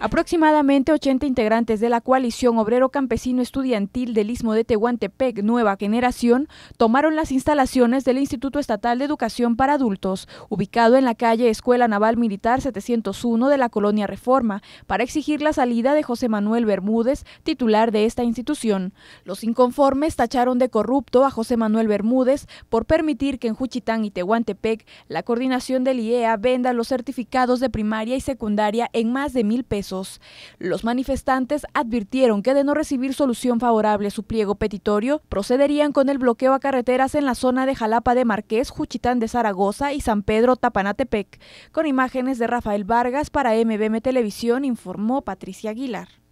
Aproximadamente 80 integrantes de la coalición obrero campesino estudiantil del Istmo de Tehuantepec Nueva Generación tomaron las instalaciones del Instituto Estatal de Educación para Adultos, ubicado en la calle Escuela Naval Militar 701 de la colonia Reforma, para exigir la salida de José Manuel Bermúdez, titular de esta institución. Los inconformes tacharon de corrupto a José Manuel Bermúdez por permitir que en Juchitán y Tehuantepec la coordinación del IEA venda los certificados de primaria y secundaria en más de mil pesos los manifestantes advirtieron que de no recibir solución favorable a su pliego petitorio, procederían con el bloqueo a carreteras en la zona de Jalapa de Marqués, Juchitán de Zaragoza y San Pedro Tapanatepec. Con imágenes de Rafael Vargas para MBM Televisión informó Patricia Aguilar.